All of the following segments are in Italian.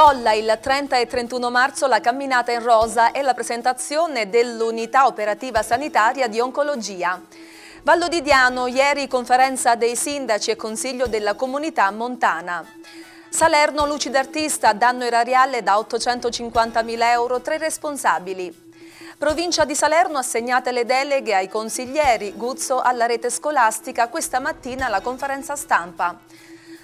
Polla il 30 e 31 marzo la camminata in rosa e la presentazione dell'unità operativa sanitaria di oncologia. Vallo di Diano, ieri conferenza dei sindaci e consiglio della comunità montana. Salerno, luci d'artista, danno erariale da 850.000 euro, tre responsabili. Provincia di Salerno assegnate le deleghe ai consiglieri, Guzzo alla rete scolastica, questa mattina la conferenza stampa.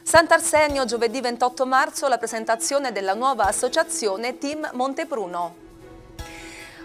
Sant'Arsenio, giovedì 28 marzo, la presentazione della nuova associazione Team Montepruno.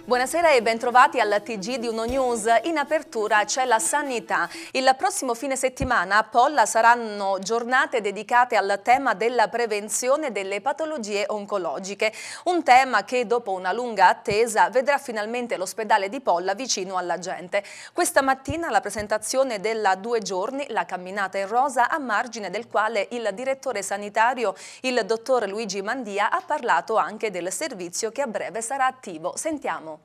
Buonasera e bentrovati al TG di Uno News. In apertura c'è la sanità. Il prossimo fine settimana a Polla saranno giornate dedicate al tema della prevenzione delle patologie oncologiche, un tema che dopo una lunga attesa vedrà finalmente l'ospedale di Polla vicino alla gente. Questa mattina la presentazione della due giorni, la camminata in rosa, a margine del quale il direttore sanitario, il dottor Luigi Mandia, ha parlato anche del servizio che a breve sarà attivo. Sentiamo.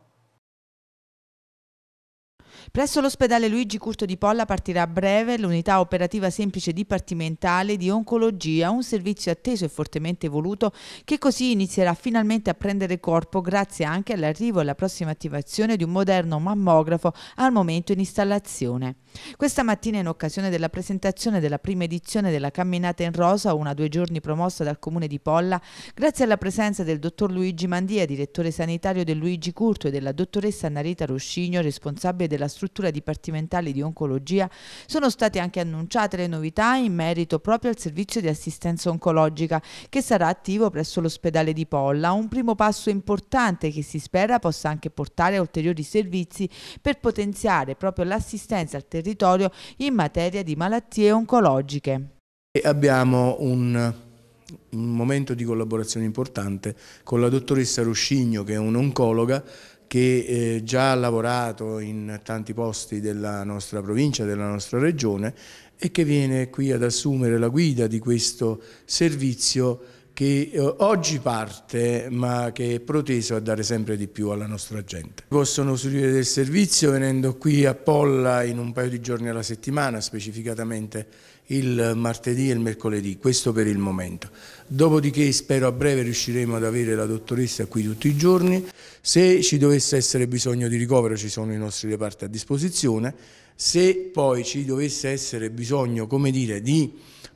Presso l'ospedale Luigi Curto di Polla partirà a breve l'unità operativa semplice dipartimentale di oncologia, un servizio atteso e fortemente voluto che così inizierà finalmente a prendere corpo grazie anche all'arrivo e alla prossima attivazione di un moderno mammografo al momento in installazione. Questa mattina in occasione della presentazione della prima edizione della Camminata in Rosa, una due giorni promossa dal Comune di Polla, grazie alla presenza del dottor Luigi Mandia, direttore sanitario del Luigi Curto e della dottoressa Narita Ruscigno, responsabile della struttura dipartimentale di oncologia sono state anche annunciate le novità in merito proprio al servizio di assistenza oncologica che sarà attivo presso l'ospedale di Polla, un primo passo importante che si spera possa anche portare a ulteriori servizi per potenziare proprio l'assistenza al territorio in materia di malattie oncologiche. E abbiamo un, un momento di collaborazione importante con la dottoressa Ruscigno che è un'oncologa che eh, già ha lavorato in tanti posti della nostra provincia, della nostra regione e che viene qui ad assumere la guida di questo servizio che eh, oggi parte ma che è proteso a dare sempre di più alla nostra gente. Possono usufruire del servizio venendo qui a Polla in un paio di giorni alla settimana, specificatamente il martedì e il mercoledì, questo per il momento dopodiché spero a breve riusciremo ad avere la dottoressa qui tutti i giorni, se ci dovesse essere bisogno di ricovero ci sono i nostri reparti a disposizione, se poi ci dovesse essere bisogno come dire, di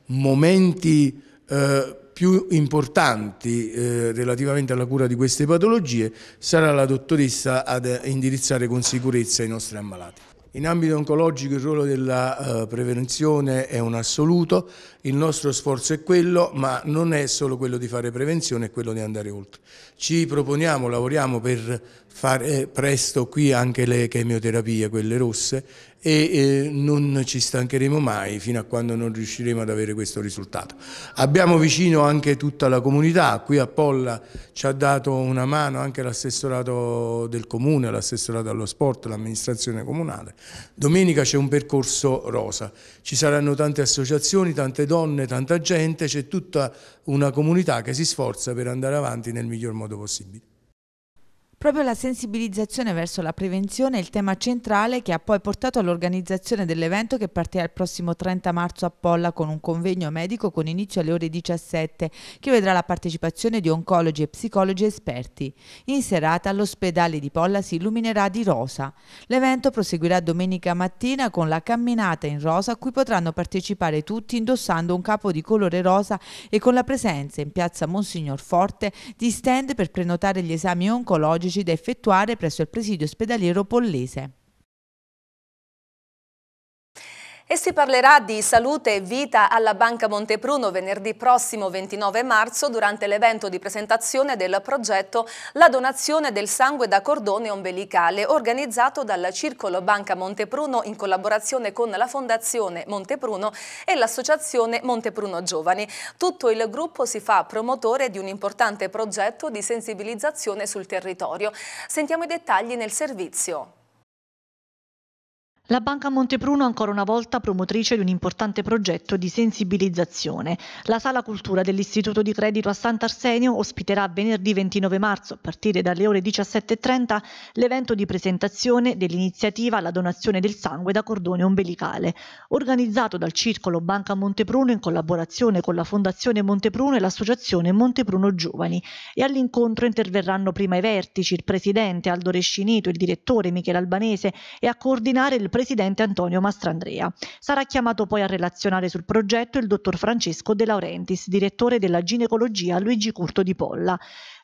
momenti eh, più importanti eh, relativamente alla cura di queste patologie sarà la dottoressa ad indirizzare con sicurezza i nostri ammalati. In ambito oncologico il ruolo della eh, prevenzione è un assoluto, il nostro sforzo è quello, ma non è solo quello di fare prevenzione, è quello di andare oltre. Ci proponiamo, lavoriamo per fare eh, presto qui anche le chemioterapie, quelle rosse, e non ci stancheremo mai fino a quando non riusciremo ad avere questo risultato. Abbiamo vicino anche tutta la comunità, qui a Polla ci ha dato una mano anche l'assessorato del comune, l'assessorato allo sport, l'amministrazione comunale. Domenica c'è un percorso rosa, ci saranno tante associazioni, tante donne, tanta gente, c'è tutta una comunità che si sforza per andare avanti nel miglior modo possibile. Proprio la sensibilizzazione verso la prevenzione è il tema centrale che ha poi portato all'organizzazione dell'evento che partirà il prossimo 30 marzo a Polla con un convegno medico con inizio alle ore 17 che vedrà la partecipazione di oncologi e psicologi esperti. In serata l'ospedale di Polla si illuminerà di rosa. L'evento proseguirà domenica mattina con la camminata in rosa a cui potranno partecipare tutti indossando un capo di colore rosa e con la presenza in piazza Monsignor Forte di stand per prenotare gli esami oncologici chirurgici da effettuare presso il presidio ospedaliero Pollese. E si parlerà di salute e vita alla Banca Montepruno venerdì prossimo 29 marzo durante l'evento di presentazione del progetto La donazione del sangue da cordone ombelicale organizzato dal Circolo Banca Montepruno in collaborazione con la Fondazione Montepruno e l'Associazione Montepruno Giovani. Tutto il gruppo si fa promotore di un importante progetto di sensibilizzazione sul territorio. Sentiamo i dettagli nel servizio. La Banca Montepruno ancora una volta promotrice di un importante progetto di sensibilizzazione. La Sala Cultura dell'Istituto di Credito a Sant'Arsenio ospiterà venerdì 29 marzo, a partire dalle ore 17.30, l'evento di presentazione dell'iniziativa La donazione del sangue da cordone ombelicale, organizzato dal Circolo Banca Montepruno in collaborazione con la Fondazione Montepruno e l'Associazione Montepruno Giovani. E all'incontro interverranno prima i vertici, il presidente Aldo Rescinito, il direttore Michele Albanese e a coordinare il presidente Antonio Mastrandrea. Sarà chiamato poi a relazionare sul progetto il dottor Francesco De Laurentiis, direttore della ginecologia Luigi Curto di Polla.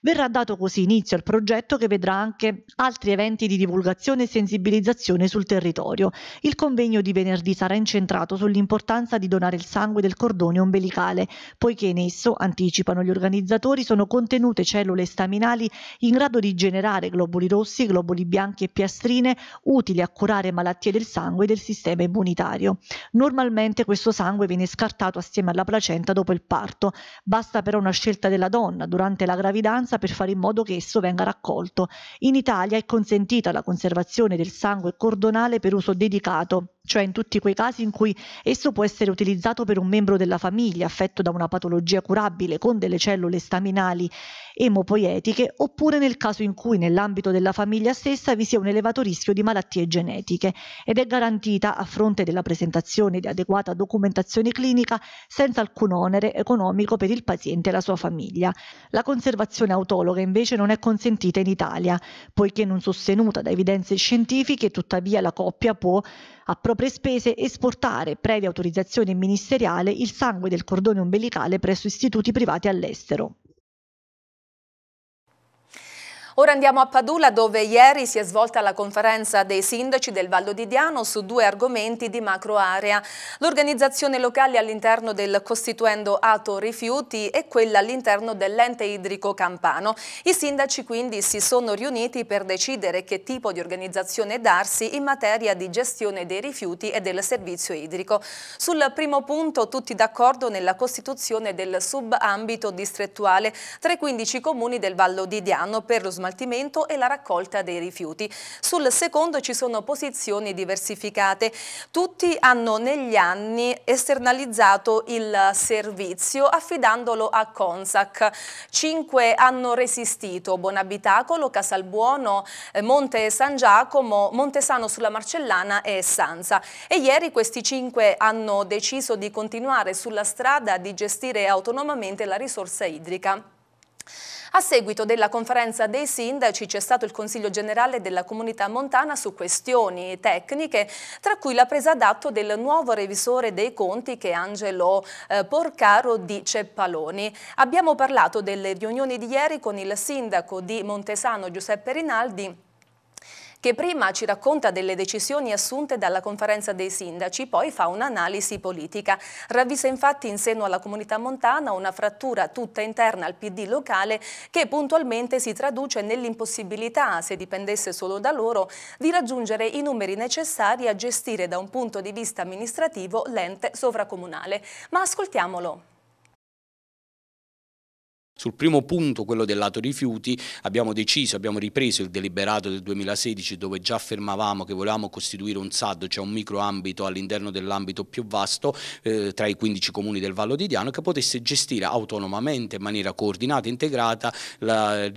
Verrà dato così inizio al progetto che vedrà anche altri eventi di divulgazione e sensibilizzazione sul territorio. Il convegno di venerdì sarà incentrato sull'importanza di donare il sangue del cordone ombelicale, poiché in esso, anticipano gli organizzatori, sono contenute cellule staminali in grado di generare globuli rossi, globuli bianchi e piastrine utili a curare malattie del sangue e del sistema immunitario. Normalmente questo sangue viene scartato assieme alla placenta dopo il parto. Basta però una scelta della donna durante la gravidanza scorsa per fare in modo che esso venga raccolto. In Italia è consentita la conservazione del sangue cordonale per uso dedicato cioè in tutti quei casi in cui esso può essere utilizzato per un membro della famiglia affetto da una patologia curabile con delle cellule staminali emopoietiche, oppure nel caso in cui nell'ambito della famiglia stessa vi sia un elevato rischio di malattie genetiche ed è garantita a fronte della presentazione di adeguata documentazione clinica senza alcun onere economico per il paziente e la sua famiglia. La conservazione autologa invece non è consentita in Italia, poiché non sostenuta da evidenze scientifiche, tuttavia la coppia può a proprie spese, esportare, previa autorizzazione ministeriale, il sangue del cordone ombelicale presso istituti privati all'estero. Ora andiamo a Padula dove ieri si è svolta la conferenza dei sindaci del Vallo di Diano su due argomenti di macro area. L'organizzazione locale all'interno del costituendo Ato Rifiuti e quella all'interno dell'ente idrico campano. I sindaci quindi si sono riuniti per decidere che tipo di organizzazione darsi in materia di gestione dei rifiuti e del servizio idrico. Sul primo punto tutti d'accordo nella costituzione del subambito distrettuale tra i 15 comuni del Vallo di Diano per lo smaltimento smaltimento e la raccolta dei rifiuti. Sul secondo ci sono posizioni diversificate. Tutti hanno negli anni esternalizzato il servizio affidandolo a Consac. Cinque hanno resistito Bonabitacolo, Casalbuono, eh, Monte San Giacomo, Montesano sulla Marcellana e Sanza. E ieri questi cinque hanno deciso di continuare sulla strada di gestire autonomamente la risorsa idrica. A seguito della conferenza dei sindaci c'è stato il Consiglio Generale della Comunità Montana su questioni tecniche, tra cui la presa d'atto del nuovo revisore dei conti che è Angelo eh, Porcaro di Ceppaloni. Abbiamo parlato delle riunioni di ieri con il sindaco di Montesano Giuseppe Rinaldi che prima ci racconta delle decisioni assunte dalla conferenza dei sindaci, poi fa un'analisi politica. Ravvisa infatti in seno alla comunità montana una frattura tutta interna al PD locale che puntualmente si traduce nell'impossibilità, se dipendesse solo da loro, di raggiungere i numeri necessari a gestire da un punto di vista amministrativo l'ente sovracomunale. Ma ascoltiamolo. Sul primo punto, quello del lato rifiuti, abbiamo deciso, abbiamo ripreso il deliberato del 2016 dove già affermavamo che volevamo costituire un SAD, cioè un microambito all'interno dell'ambito più vasto eh, tra i 15 comuni del Vallo di Diano che potesse gestire autonomamente, in maniera coordinata integrata la,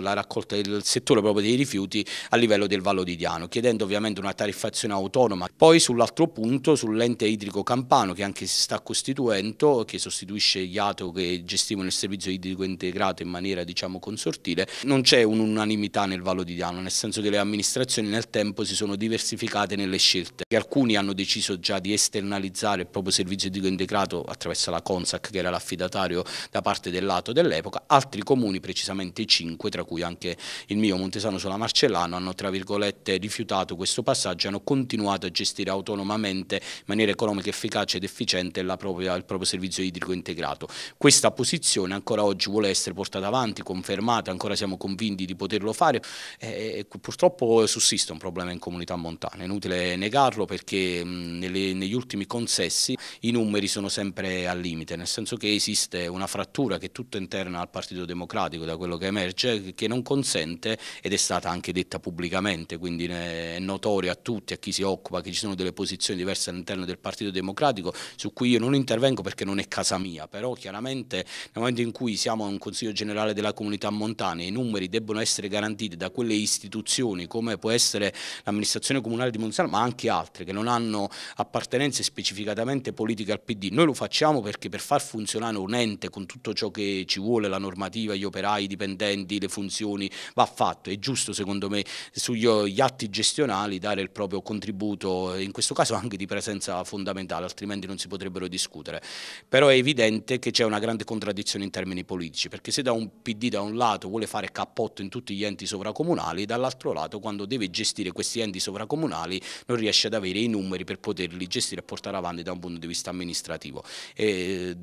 la raccolta del settore proprio dei rifiuti a livello del Vallo di Diano, chiedendo ovviamente una tariffazione autonoma. Poi sull'altro punto, sull'ente idrico campano che anche si sta costituendo, che sostituisce gli ATO che gestivano il servizio idrico integrato in maniera diciamo consortile, non c'è un'unanimità nel Vallo di Diano, nel senso che le amministrazioni nel tempo si sono diversificate nelle scelte, E alcuni hanno deciso già di esternalizzare il proprio servizio di integrato attraverso la Consac che era l'affidatario da parte del lato dell'epoca, altri comuni, precisamente 5, tra cui anche il mio Montesano sulla Marcellano, hanno tra virgolette rifiutato questo passaggio, e hanno continuato a gestire autonomamente in maniera economica, efficace ed efficiente propria, il proprio servizio idrico integrato. Questa posizione ancora oggi vuole vuole essere portata avanti, confermata, ancora siamo convinti di poterlo fare. E eh, eh, purtroppo sussiste un problema in comunità montana, è inutile negarlo perché nelle, negli ultimi consessi i numeri sono sempre al limite, nel senso che esiste una frattura che è tutta interna al Partito Democratico da quello che emerge, che non consente ed è stata anche detta pubblicamente, quindi è notorio a tutti, a chi si occupa, che ci sono delle posizioni diverse all'interno del Partito Democratico su cui io non intervengo perché non è casa mia, però chiaramente nel momento in cui siamo un Consiglio Generale della Comunità Montana, e i numeri debbono essere garantiti da quelle istituzioni come può essere l'amministrazione comunale di Monsanto ma anche altre che non hanno appartenenze specificatamente politiche al PD. Noi lo facciamo perché per far funzionare un ente con tutto ciò che ci vuole, la normativa, gli operai, i dipendenti, le funzioni, va fatto. È giusto secondo me sugli atti gestionali dare il proprio contributo, in questo caso anche di presenza fondamentale, altrimenti non si potrebbero discutere. Però è evidente che c'è una grande contraddizione in termini politici critici, perché se da un PD da un lato vuole fare cappotto in tutti gli enti sovracomunali, dall'altro lato quando deve gestire questi enti sovracomunali non riesce ad avere i numeri per poterli gestire e portare avanti da un punto di vista amministrativo. Eh,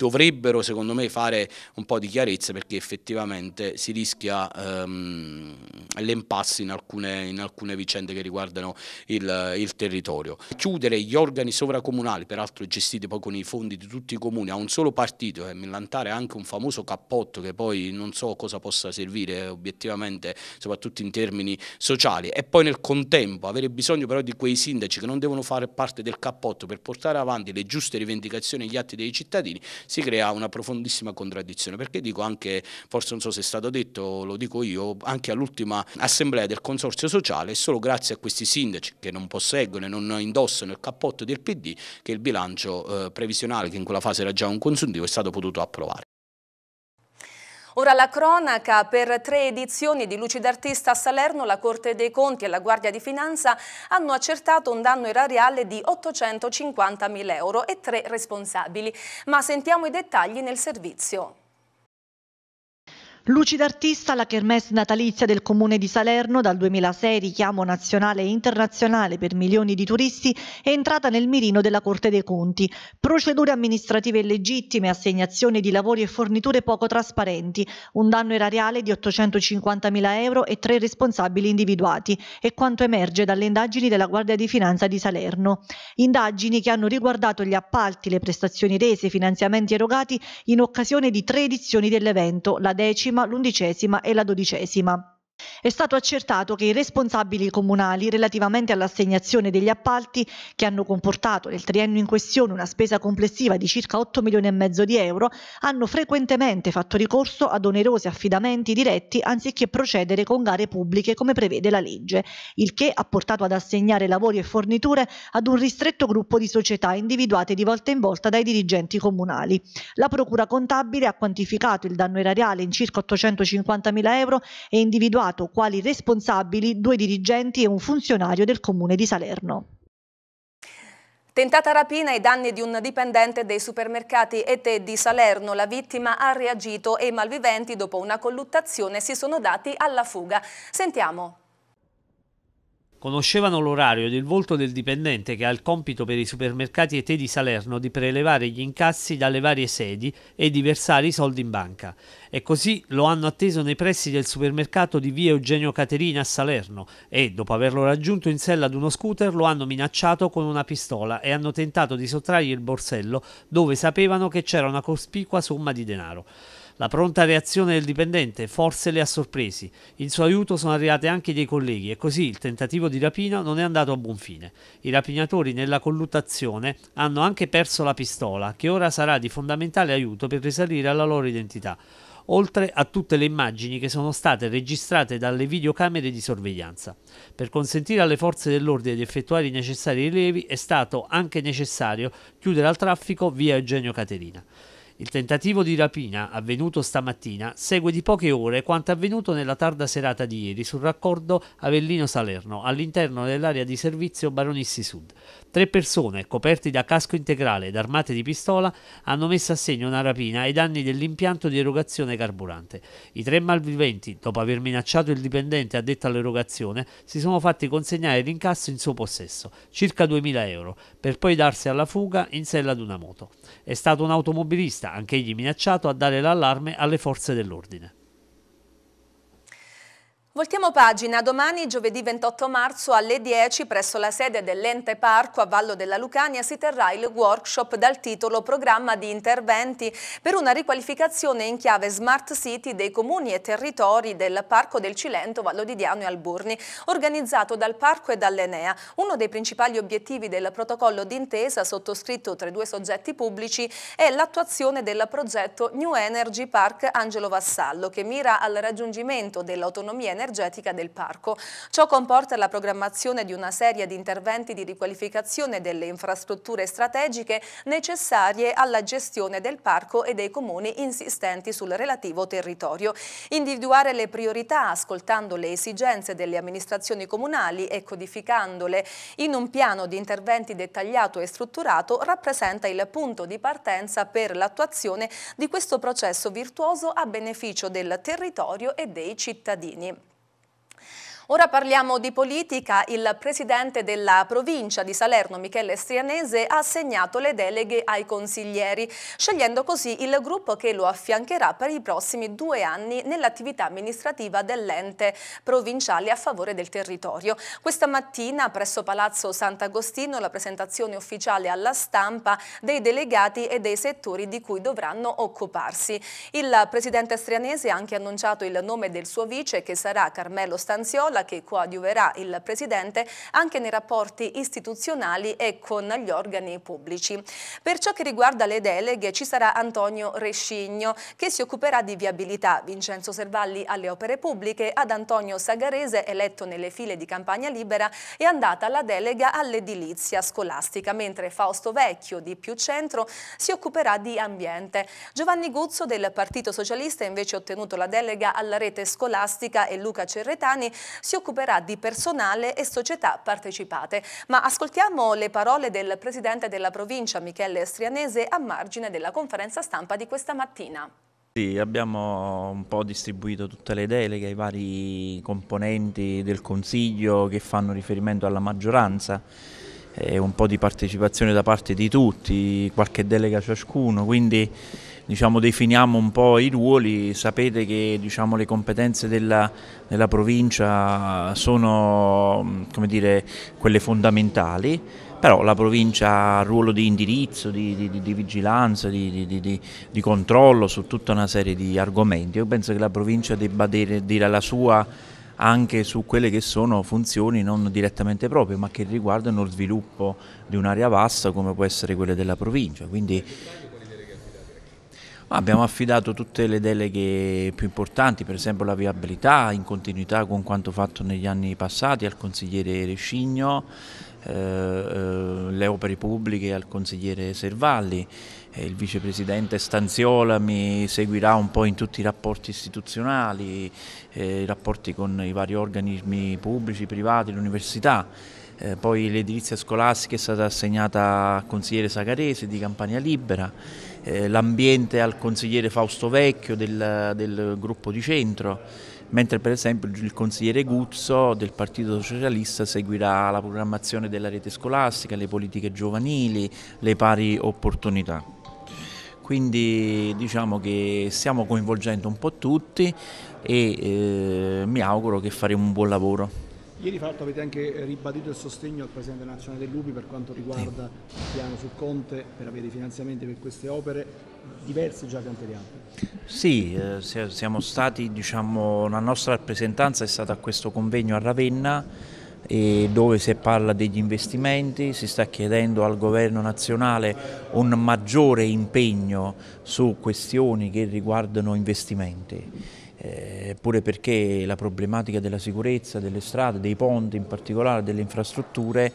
dovrebbero secondo me fare un po' di chiarezza perché effettivamente si rischia ehm, l'impasse in, in alcune, vicende che riguardano il, il, territorio. Chiudere gli organi sovracomunali, peraltro gestiti poi con i fondi di tutti i comuni, a un solo partito e millantare anche un famoso cappotto che poi non so cosa possa servire obiettivamente, soprattutto in termini sociali e poi nel contempo avere bisogno però di quei sindaci che non devono fare parte del cappotto per portare avanti le giuste rivendicazioni e gli atti dei cittadini si crea una profondissima contraddizione, perché dico anche, forse non so se è stato detto, lo dico io, anche all'ultima assemblea del Consorzio Sociale, è solo grazie a questi sindaci che non posseggono e non indossano il cappotto del PD che il bilancio eh, previsionale, che in quella fase era già un consuntivo, è stato potuto approvare. Ora la cronaca per tre edizioni di Luci d'Artista a Salerno, la Corte dei Conti e la Guardia di Finanza hanno accertato un danno erariale di 850 mila euro e tre responsabili. Ma sentiamo i dettagli nel servizio. Luci artista, la Kermesse natalizia del Comune di Salerno, dal 2006 richiamo nazionale e internazionale per milioni di turisti, è entrata nel mirino della Corte dei Conti. Procedure amministrative illegittime, assegnazioni di lavori e forniture poco trasparenti, un danno erariale di 850.000 euro e tre responsabili individuati, è quanto emerge dalle indagini della Guardia di Finanza di Salerno. Indagini che hanno riguardato gli appalti, le prestazioni rese, i finanziamenti erogati in occasione di tre edizioni dell'evento, la decima l'undicesima e la dodicesima. È stato accertato che i responsabili comunali relativamente all'assegnazione degli appalti che hanno comportato nel triennio in questione una spesa complessiva di circa 8 milioni e mezzo di euro hanno frequentemente fatto ricorso ad onerosi affidamenti diretti anziché procedere con gare pubbliche come prevede la legge, il che ha portato ad assegnare lavori e forniture ad un ristretto gruppo di società individuate di volta in volta dai dirigenti comunali. La procura contabile ha quantificato il danno erariale in circa 850 mila euro e individuato individuato quali responsabili due dirigenti e un funzionario del comune di Salerno. Tentata rapina ai danni di un dipendente dei supermercati ET di Salerno, la vittima ha reagito e i malviventi dopo una colluttazione si sono dati alla fuga. Sentiamo. Conoscevano l'orario ed il volto del dipendente che ha il compito per i supermercati e te di Salerno di prelevare gli incassi dalle varie sedi e di versare i soldi in banca. E così lo hanno atteso nei pressi del supermercato di via Eugenio Caterina a Salerno e, dopo averlo raggiunto in sella ad uno scooter, lo hanno minacciato con una pistola e hanno tentato di sottrargli il borsello dove sapevano che c'era una cospicua somma di denaro. La pronta reazione del dipendente forse le ha sorpresi. In suo aiuto sono arrivati anche dei colleghi e così il tentativo di rapina non è andato a buon fine. I rapinatori nella colluttazione hanno anche perso la pistola, che ora sarà di fondamentale aiuto per risalire alla loro identità oltre a tutte le immagini che sono state registrate dalle videocamere di sorveglianza. Per consentire alle forze dell'ordine di effettuare i necessari rilievi è stato anche necessario chiudere al traffico via Eugenio Caterina. Il tentativo di rapina, avvenuto stamattina, segue di poche ore quanto avvenuto nella tarda serata di ieri sul raccordo Avellino-Salerno, all'interno dell'area di servizio Baronissi Sud. Tre persone, coperti da casco integrale ed armate di pistola, hanno messo a segno una rapina ai danni dell'impianto di erogazione carburante. I tre malviventi, dopo aver minacciato il dipendente addetto all'erogazione, si sono fatti consegnare l'incasso in suo possesso, circa 2.000 euro, per poi darsi alla fuga in sella ad una moto. È stato un automobilista anch'egli minacciato a dare l'allarme alle forze dell'ordine. Voltiamo pagina. Domani, giovedì 28 marzo, alle 10, presso la sede dell'Ente Parco a Vallo della Lucania, si terrà il workshop dal titolo Programma di interventi per una riqualificazione in chiave Smart City dei comuni e territori del Parco del Cilento, Vallo di Diano e Alburni, organizzato dal Parco e dall'Enea. Uno dei principali obiettivi del protocollo d'intesa sottoscritto tra i due soggetti pubblici è l'attuazione del progetto New Energy Park Angelo Vassallo, che mira al raggiungimento dell'autonomia energetica energetica del parco. Ciò comporta la programmazione di una serie di interventi di riqualificazione delle infrastrutture strategiche necessarie alla gestione del parco e dei comuni insistenti sul relativo territorio. Individuare le priorità ascoltando le esigenze delle amministrazioni comunali e codificandole in un piano di interventi dettagliato e strutturato rappresenta il punto di partenza per l'attuazione di questo processo virtuoso a beneficio del territorio e dei cittadini. Ora parliamo di politica. Il presidente della provincia di Salerno, Michele Strianese, ha assegnato le deleghe ai consiglieri, scegliendo così il gruppo che lo affiancherà per i prossimi due anni nell'attività amministrativa dell'ente provinciale a favore del territorio. Questa mattina presso Palazzo Sant'Agostino la presentazione ufficiale alla stampa dei delegati e dei settori di cui dovranno occuparsi. Il presidente Strianese ha anche annunciato il nome del suo vice che sarà Carmelo Stanziola Scajola che coadiuverà il Presidente anche nei rapporti istituzionali e con gli organi pubblici. Per ciò che riguarda le deleghe ci sarà Antonio Rescigno che si occuperà di viabilità, Vincenzo Servalli alle opere pubbliche, ad Antonio Sagarese eletto nelle file di Campagna Libera è andata la delega all'edilizia scolastica, mentre Fausto Vecchio di Più Centro si occuperà di ambiente. Giovanni Guzzo del Partito Socialista ha invece ottenuto la delega alla rete scolastica e Luca Cerretani si occuperà di personale e società partecipate. Ma ascoltiamo le parole del presidente della provincia Michele Strianese a margine della conferenza stampa di questa mattina. Sì, abbiamo un po' distribuito tutte le deleghe ai vari componenti del Consiglio che fanno riferimento alla maggioranza, eh, un po' di partecipazione da parte di tutti, qualche delega ciascuno, quindi diciamo, definiamo un po' i ruoli, sapete che diciamo, le competenze della, della provincia sono dire, quelle fondamentali, però la provincia ha ruolo di indirizzo, di, di, di vigilanza, di, di, controllo su tutta una serie di argomenti. Io penso che la provincia debba dire, dire la sua anche su quelle che sono funzioni non direttamente proprie, ma che riguardano lo sviluppo di un'area vasta come può essere quella della provincia. Quindi abbiamo affidato tutte le deleghe più importanti, per esempio la viabilità, in continuità con quanto fatto negli anni passati al consigliere Rescigno, eh, eh, le opere pubbliche al consigliere Servalli, eh, il vicepresidente Stanziola mi seguirà un po' in tutti i rapporti istituzionali, eh, i rapporti con i vari organismi pubblici, privati, l'università. Eh, poi l'edilizia scolastica è stata assegnata al consigliere Sagarese di Campania Libera eh, l'ambiente al consigliere Fausto Vecchio del, del, gruppo di centro, mentre per esempio il consigliere Guzzo del Partito Socialista seguirà la programmazione della rete scolastica, le politiche giovanili, le pari opportunità. Quindi diciamo che stiamo coinvolgendo un po' tutti e eh, mi auguro che faremo un buon lavoro. Ieri fra l'altro avete anche ribadito il sostegno al Presidente Nazionale dell'UPI per quanto riguarda il piano sul Conte per avere i finanziamenti per queste opere diverse già cantierate. Sì, eh, siamo stati, diciamo, la nostra rappresentanza è stata a questo convegno a Ravenna dove si parla degli investimenti, si sta chiedendo al governo nazionale un maggiore impegno su questioni che riguardano investimenti eh, pure perché la problematica della sicurezza, delle strade, dei ponti in particolare, delle infrastrutture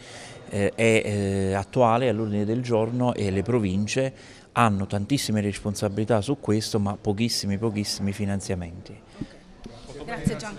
eh, è eh, attuale all'ordine del giorno e le province hanno tantissime responsabilità su questo ma pochissimi, pochissimi finanziamenti. Grazie Gian.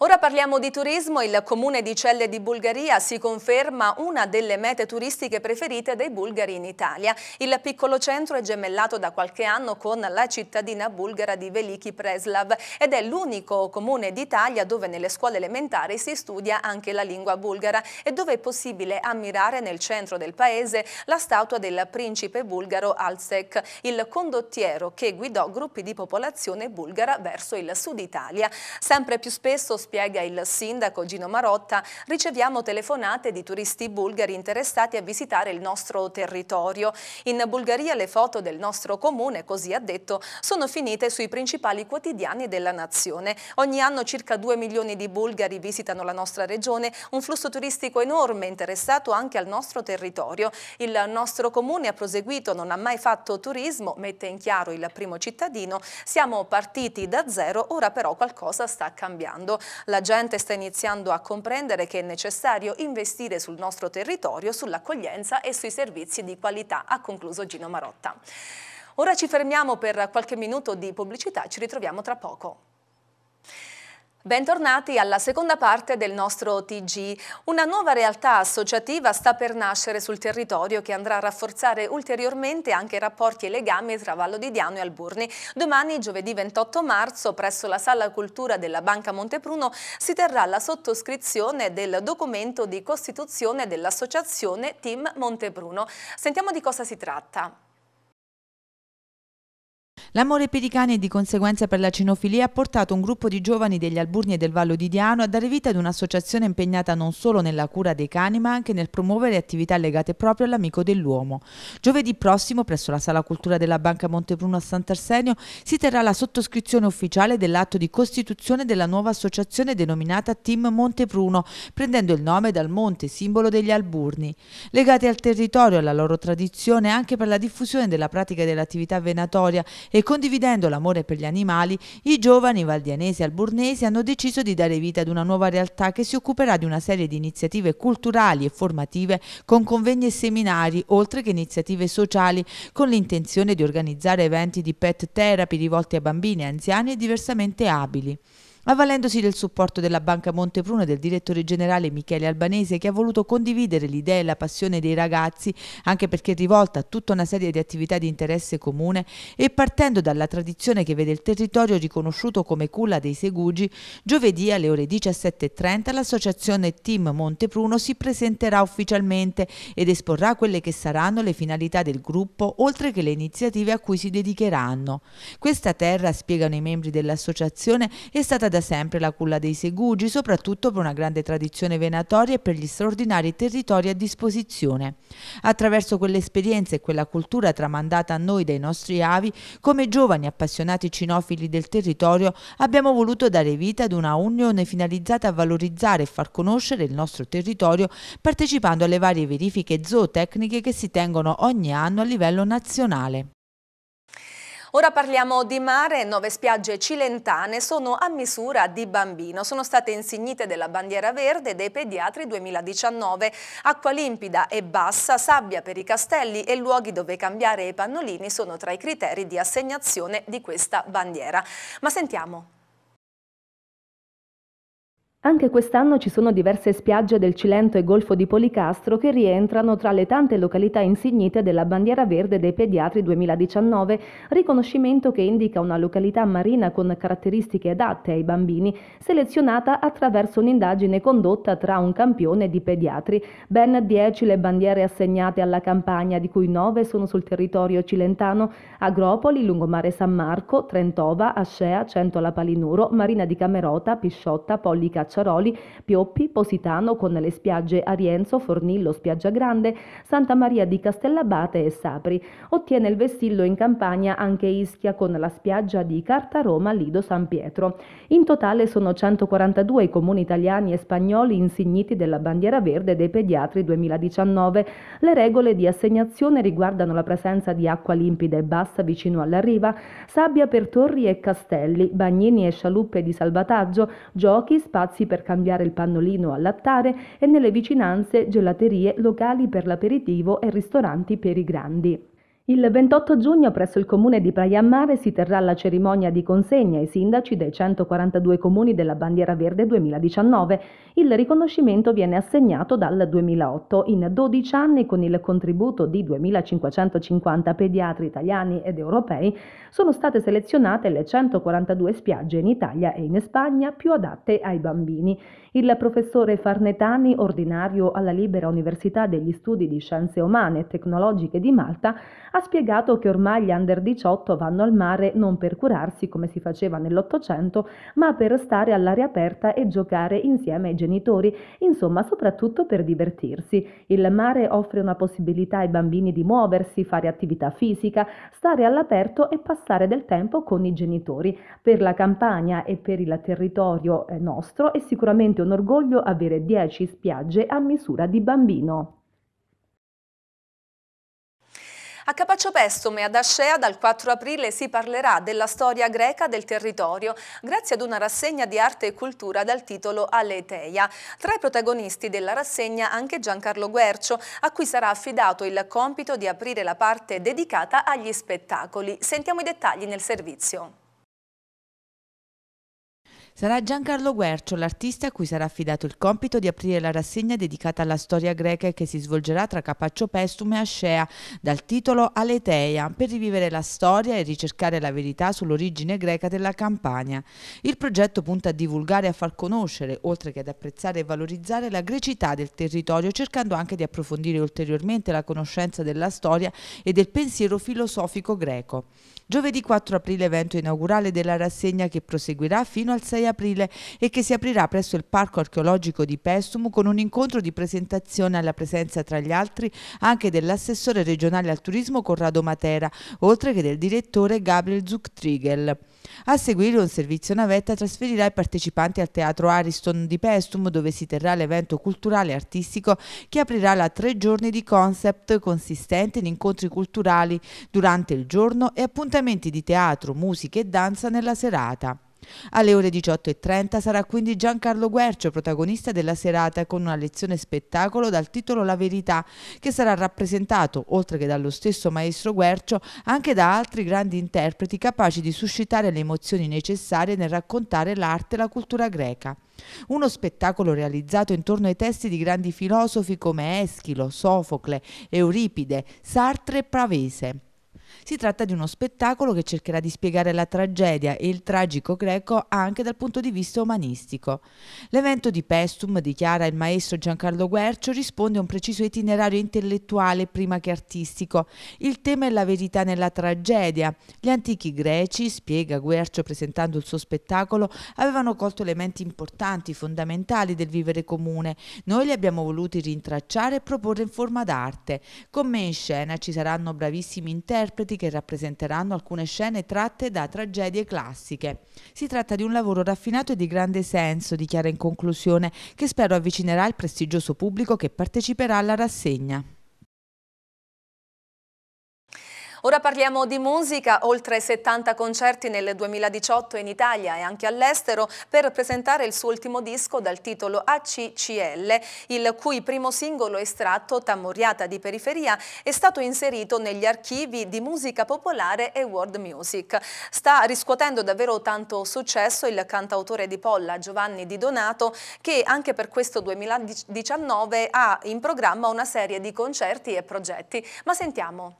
Ora parliamo di turismo. Il comune di Celle di Bulgaria si conferma una delle mete turistiche preferite dei bulgari in Italia. Il piccolo centro è gemellato da qualche anno con la cittadina bulgara di Veliki Preslav ed è l'unico comune d'Italia dove nelle scuole elementari si studia anche la lingua bulgara e dove è possibile ammirare nel centro del paese la statua del principe bulgaro Alsek, il condottiero che guidò gruppi di popolazione bulgara verso il sud Italia. Sempre più spesso spiega il sindaco Gino Marotta, riceviamo telefonate di turisti bulgari interessati a visitare il nostro territorio. In Bulgaria le foto del nostro comune, così ha detto, sono finite sui principali quotidiani della nazione. Ogni anno circa 2 milioni di bulgari visitano la nostra regione, un flusso turistico enorme interessato anche al nostro territorio. Il nostro comune ha proseguito, non ha mai fatto turismo, mette in chiaro il primo cittadino. Siamo partiti da zero, ora però qualcosa sta cambiando. La gente sta iniziando a comprendere che è necessario investire sul nostro territorio, sull'accoglienza e sui servizi di qualità, ha concluso Gino Marotta. Ora ci fermiamo per qualche minuto di pubblicità, ci ritroviamo tra poco. Bentornati alla seconda parte del nostro TG. Una nuova realtà associativa sta per nascere sul territorio che andrà a rafforzare ulteriormente anche i rapporti e i legami tra Vallo di Diano e Alburni. Domani, giovedì 28 marzo, presso la Sala Cultura della Banca Montepruno si terrà la sottoscrizione del documento di costituzione dell'associazione Team Montepruno. Sentiamo di cosa si tratta. L'amore per i cani e di conseguenza per la cinofilia ha portato un gruppo di giovani degli Alburni e del Vallo di Diano a dare vita ad un'associazione impegnata non solo nella cura dei cani ma anche nel promuovere attività legate proprio all'amico dell'uomo. Giovedì prossimo presso la Sala Cultura della Banca Montebruno a Sant'Arsenio si terrà la sottoscrizione ufficiale dell'atto di costituzione della nuova associazione denominata Team Montebruno, prendendo il nome dal monte, simbolo degli Alburni. Legate al territorio e alla loro tradizione anche per la diffusione della pratica dell'attività venatoria e condividendo l'amore per gli animali, i giovani valdianesi e alburnesi hanno deciso di dare vita ad una nuova realtà che si occuperà di una serie di iniziative culturali e formative con convegni e seminari, oltre che iniziative sociali, con l'intenzione di organizzare eventi di pet therapy rivolti a bambini, anziani e diversamente abili avvalendosi del supporto della Banca Montepruno e del direttore generale Michele Albanese che ha voluto condividere l'idea e la passione dei ragazzi anche perché rivolta a tutta una serie di attività di interesse comune e partendo dalla tradizione che vede il territorio riconosciuto come culla dei Segugi, giovedì alle ore 17.30 l'associazione Team Montepruno si presenterà ufficialmente ed esporrà quelle che saranno le finalità del gruppo oltre che le iniziative a cui si dedicheranno. Questa terra, spiegano i membri dell'associazione, è stata da da sempre la culla dei Segugi, soprattutto per una grande tradizione venatoria e per gli straordinari territori a disposizione. Attraverso quell'esperienza e quella cultura tramandata a noi dai nostri avi, come giovani appassionati cinofili del territorio, abbiamo voluto dare vita ad una unione finalizzata a valorizzare e far conoscere il nostro territorio partecipando alle varie verifiche zootecniche che si tengono ogni anno a livello nazionale. Ora parliamo di mare, nove spiagge cilentane sono a misura di bambino, sono state insignite della bandiera verde dei pediatri 2019, acqua limpida e bassa, sabbia per i castelli e luoghi dove cambiare i pannolini sono tra i criteri di assegnazione di questa bandiera. Ma sentiamo. Anche quest'anno ci sono diverse spiagge del Cilento e Golfo di Policastro che rientrano tra le tante località insignite della bandiera verde dei pediatri 2019, riconoscimento che indica una località marina con caratteristiche adatte ai bambini, selezionata attraverso un'indagine condotta tra un campione di pediatri. Ben 10 le bandiere assegnate alla campagna, di cui 9 sono sul territorio cilentano, Agropoli, Lungomare San Marco, Trentova, Ascea, Centola Palinuro, Marina di Camerota, Pisciotta, Pollicaccia Acciaroli, Pioppi, Positano con le spiagge Arienzo, Fornillo, Spiaggia Grande, Santa Maria di Castellabate e Sapri. Ottiene il vessillo in campagna anche Ischia con la spiaggia di Cartaroma, Lido, San Pietro. In totale sono 142 i comuni italiani e spagnoli insigniti della bandiera verde dei pediatri 2019. Le regole di assegnazione riguardano la presenza di acqua limpida e bassa vicino alla riva, sabbia per torri e castelli, bagnini e scialuppe di salvataggio, giochi, spazi spazi per cambiare il pannolino al lattare e nelle vicinanze gelaterie locali per l'aperitivo e ristoranti per i grandi. Il 28 giugno presso il comune di Praia Mare si terrà la cerimonia di consegna ai sindaci dei 142 comuni della Bandiera Verde 2019. Il riconoscimento viene assegnato dal 2008 in 12 anni con il contributo di 2550 pediatri italiani ed europei. Sono state selezionate le 142 spiagge in Italia e in Spagna più adatte ai bambini. Il professore Farnetani, ordinario alla Libera Università degli Studi di Scienze Umane e Tecnologiche di Malta, ha spiegato che ormai gli under 18 vanno al mare non per curarsi come si faceva nell'Ottocento, ma per stare all'aria aperta e giocare insieme ai genitori, insomma soprattutto per divertirsi. Il mare offre una possibilità ai bambini di muoversi, fare attività fisica, stare all'aperto e passare del tempo con i genitori. Per la campagna e per il territorio eh, nostro è sicuramente un orgoglio avere 10 spiagge a misura di bambino. A Capaciopestume e ad Ascea dal 4 aprile si parlerà della storia greca del territorio grazie ad una rassegna di arte e cultura dal titolo Aleteia. Tra i protagonisti della rassegna anche Giancarlo Guercio, a cui sarà affidato il compito di aprire la parte dedicata agli spettacoli. Sentiamo i dettagli nel servizio. Sarà Giancarlo Guercio l'artista a cui sarà affidato il compito di aprire la rassegna dedicata alla storia greca che si svolgerà tra Capaccio Pestum e Ascea, dal titolo Aleteia, per rivivere la storia e ricercare la verità sull'origine greca della Campania. Il progetto punta a divulgare e a far conoscere, oltre che ad apprezzare e valorizzare la grecità del territorio, cercando anche di approfondire ulteriormente la conoscenza della storia e del pensiero filosofico greco. Giovedì 4 aprile evento inaugurale della rassegna che proseguirà fino al 6 aprile e che si aprirà presso il Parco Archeologico di Pestum con un incontro di presentazione alla presenza tra gli altri anche dell'assessore regionale al turismo Corrado Matera, oltre che del direttore Gabriel Zucktriegel. A seguire un servizio navetta trasferirà i partecipanti al Teatro Ariston di Pestum dove si terrà l'evento culturale e artistico che aprirà la tre giorni di concept consistente in incontri culturali durante il giorno e appuntamenti di teatro, musica e danza nella serata. Alle ore 18.30 sarà quindi Giancarlo Guercio protagonista della serata con una lezione spettacolo dal titolo La verità, che sarà rappresentato, oltre che dallo stesso maestro Guercio, anche da altri grandi interpreti capaci di suscitare le emozioni necessarie nel raccontare l'arte e la cultura greca. Uno spettacolo realizzato intorno ai testi di grandi filosofi come Eschilo, Sofocle, Euripide, Sartre e Pravese. Si tratta di uno spettacolo che cercherà di spiegare la tragedia e il tragico greco anche dal punto di vista umanistico. L'evento di Pestum, dichiara il maestro Giancarlo Guercio, risponde a un preciso itinerario intellettuale prima che artistico. Il tema è la verità nella tragedia. Gli antichi greci, spiega Guercio presentando il suo spettacolo, avevano colto elementi importanti, fondamentali del vivere comune. Noi li abbiamo voluti rintracciare e proporre in forma d'arte. Con me in scena ci saranno bravissimi interpreti interpreti che rappresenteranno alcune scene tratte da tragedie classiche. Si tratta di un lavoro raffinato e di grande senso, dichiara in conclusione, che spero avvicinerà il prestigioso pubblico che parteciperà alla rassegna. Ora parliamo di musica, oltre 70 concerti nel 2018 in Italia e anche all'estero per presentare il suo ultimo disco dal titolo ACCL, il cui primo singolo estratto, Tamoriata di Periferia, è stato inserito negli archivi di musica popolare e world music. Sta riscuotendo davvero tanto successo il cantautore di Polla, Giovanni Di Donato, che anche per questo 2019 ha in programma una serie di concerti e progetti. Ma sentiamo.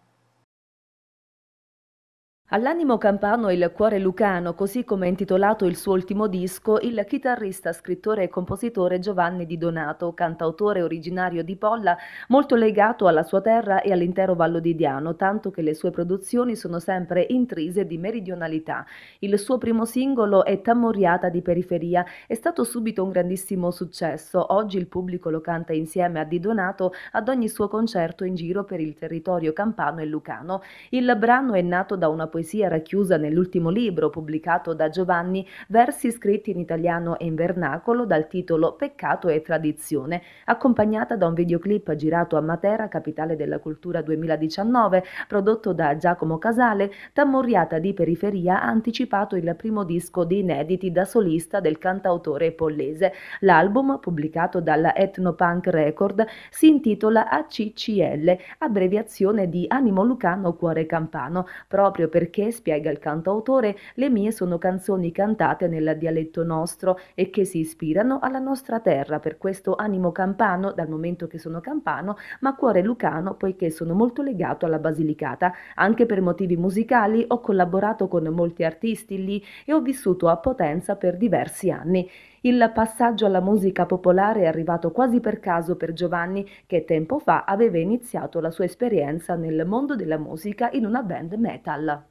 All'animo campano e il cuore lucano, così come è intitolato il suo ultimo disco, il chitarrista, scrittore e compositore Giovanni Di Donato, cantautore originario di Polla, molto legato alla sua terra e all'intero Vallo di Diano, tanto che le sue produzioni sono sempre intrise di meridionalità. Il suo primo singolo è Tammoriata di periferia, è stato subito un grandissimo successo. Oggi il pubblico lo canta insieme a Di Donato ad ogni suo concerto in giro per il territorio campano e lucano. Il brano è nato da una poesia racchiusa nell'ultimo libro pubblicato da Giovanni, versi scritti in italiano e in vernacolo dal titolo Peccato e tradizione, accompagnata da un videoclip girato a Matera, capitale della cultura 2019, prodotto da Giacomo Casale, Tammorriata di periferia ha anticipato il primo disco di inediti da solista del cantautore pollese. L'album, pubblicato dalla Ethnopunk Record, si intitola ACCL, abbreviazione di Animo Lucano Cuore Campano, proprio per perché, spiega il cantautore, le mie sono canzoni cantate nel dialetto nostro e che si ispirano alla nostra terra, per questo animo campano, dal momento che sono campano, ma cuore lucano poiché sono molto legato alla Basilicata. Anche per motivi musicali ho collaborato con molti artisti lì e ho vissuto a Potenza per diversi anni. Il passaggio alla musica popolare è arrivato quasi per caso per Giovanni, che tempo fa aveva iniziato la sua esperienza nel mondo della musica in una band metal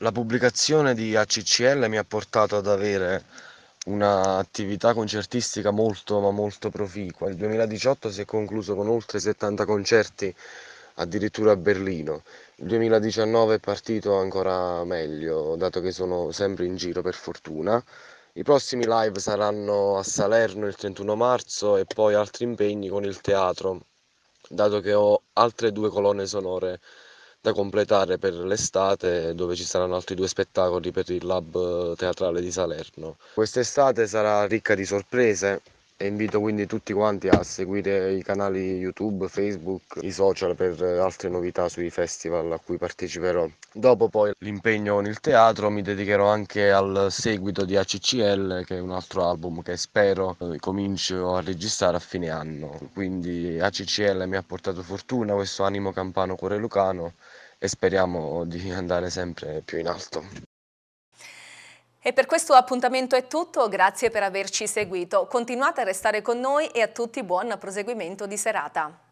la pubblicazione di ACCL mi ha portato ad avere un'attività concertistica molto ma molto proficua. Il 2018 si è concluso con oltre 70 concerti addirittura a Berlino. Il 2019 è partito ancora meglio, dato che sono sempre in giro per fortuna. I prossimi live saranno a Salerno il 31 marzo e poi altri impegni con il teatro, dato che ho altre due colonne sonore da completare per l'estate dove ci saranno altri due spettacoli per il Lab eh, Teatrale di Salerno. Quest'estate sarà ricca di sorprese e invito quindi tutti quanti a seguire i canali YouTube, Facebook, i social per eh, altre novità sui festival a cui parteciperò. Dopo poi l'impegno con il teatro mi dedicherò anche al seguito di ACCL che è un altro album che spero eh, comincio a registrare a fine anno. Quindi ACCL mi ha portato fortuna questo animo campano cuore lucano e speriamo di andare sempre più in alto. E per questo appuntamento è tutto, grazie per averci seguito. Continuate a restare con noi e a tutti buon proseguimento di serata.